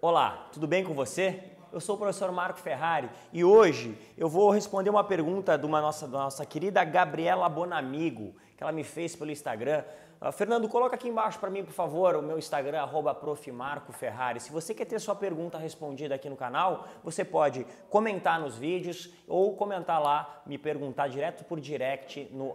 Olá, tudo bem com você? Eu sou o professor Marco Ferrari e hoje eu vou responder uma pergunta de uma nossa, da nossa querida Gabriela Bonamigo que ela me fez pelo Instagram. Uh, Fernando, coloca aqui embaixo para mim, por favor, o meu Instagram, profmarcoferrari. Se você quer ter sua pergunta respondida aqui no canal, você pode comentar nos vídeos ou comentar lá, me perguntar direto por direct no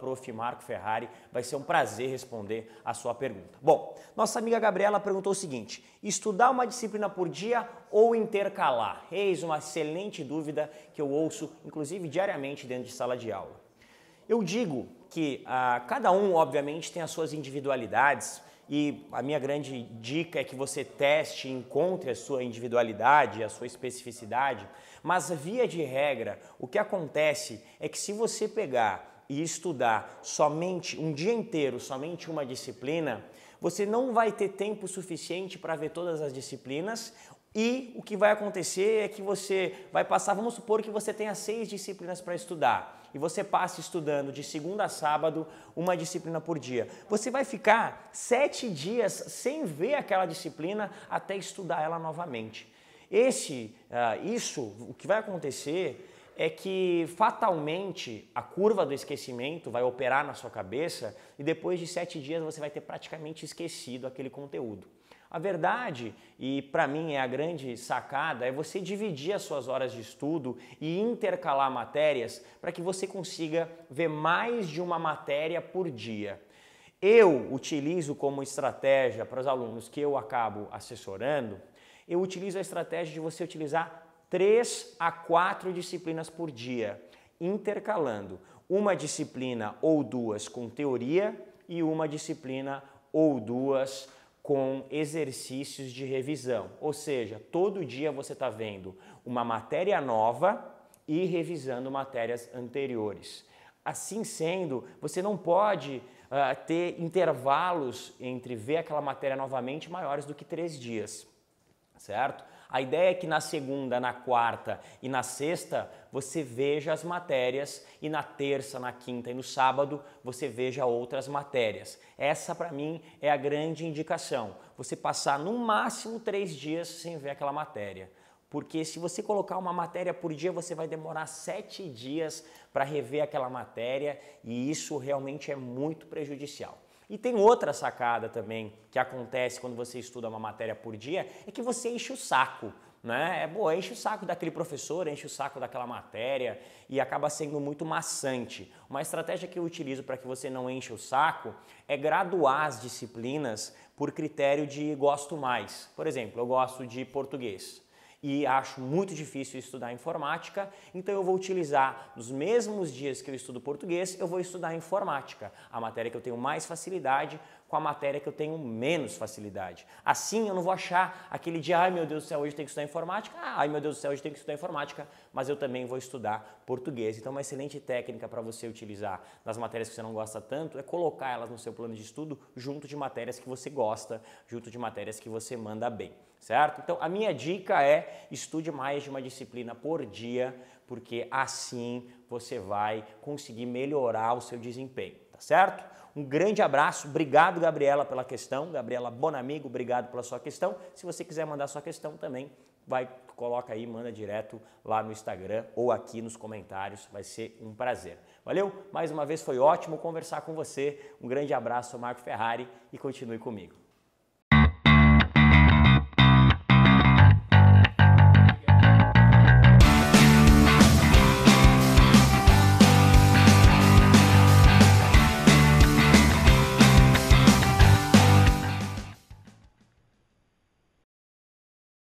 profmarcoferrari. Vai ser um prazer responder a sua pergunta. Bom, nossa amiga Gabriela perguntou o seguinte, estudar uma disciplina por dia ou intercalar? Eis uma excelente dúvida que eu ouço, inclusive diariamente dentro de sala de aula. Eu digo que ah, cada um, obviamente, tem as suas individualidades e a minha grande dica é que você teste, encontre a sua individualidade, a sua especificidade, mas via de regra, o que acontece é que se você pegar e estudar somente um dia inteiro, somente uma disciplina, você não vai ter tempo suficiente para ver todas as disciplinas e o que vai acontecer é que você vai passar, vamos supor que você tenha seis disciplinas para estudar e você passa estudando de segunda a sábado uma disciplina por dia. Você vai ficar sete dias sem ver aquela disciplina até estudar ela novamente. Esse, uh, isso, o que vai acontecer é que fatalmente a curva do esquecimento vai operar na sua cabeça e depois de sete dias você vai ter praticamente esquecido aquele conteúdo. A verdade, e para mim é a grande sacada, é você dividir as suas horas de estudo e intercalar matérias para que você consiga ver mais de uma matéria por dia. Eu utilizo como estratégia para os alunos que eu acabo assessorando, eu utilizo a estratégia de você utilizar três a quatro disciplinas por dia, intercalando uma disciplina ou duas com teoria e uma disciplina ou duas com exercícios de revisão. Ou seja, todo dia você está vendo uma matéria nova e revisando matérias anteriores. Assim sendo, você não pode uh, ter intervalos entre ver aquela matéria novamente maiores do que três dias, certo? A ideia é que na segunda, na quarta e na sexta você veja as matérias e na terça, na quinta e no sábado você veja outras matérias. Essa para mim é a grande indicação. Você passar no máximo três dias sem ver aquela matéria porque se você colocar uma matéria por dia, você vai demorar sete dias para rever aquela matéria e isso realmente é muito prejudicial. E tem outra sacada também que acontece quando você estuda uma matéria por dia, é que você enche o saco, né? É boa, enche o saco daquele professor, enche o saco daquela matéria e acaba sendo muito maçante. Uma estratégia que eu utilizo para que você não enche o saco é graduar as disciplinas por critério de gosto mais. Por exemplo, eu gosto de português e acho muito difícil estudar informática, então eu vou utilizar nos mesmos dias que eu estudo português, eu vou estudar informática, a matéria que eu tenho mais facilidade, com a matéria que eu tenho menos facilidade. Assim eu não vou achar aquele dia, ai meu Deus do céu, hoje tem que estudar informática, ah, ai meu Deus do céu, hoje tem que estudar informática, mas eu também vou estudar português. Então, uma excelente técnica para você utilizar nas matérias que você não gosta tanto é colocar elas no seu plano de estudo junto de matérias que você gosta, junto de matérias que você manda bem, certo? Então, a minha dica é estude mais de uma disciplina por dia, porque assim você vai conseguir melhorar o seu desempenho tá certo? Um grande abraço, obrigado Gabriela pela questão, Gabriela Bonamigo, obrigado pela sua questão. Se você quiser mandar sua questão também, vai coloca aí, manda direto lá no Instagram ou aqui nos comentários, vai ser um prazer. Valeu? Mais uma vez foi ótimo conversar com você. Um grande abraço, Marco Ferrari e continue comigo.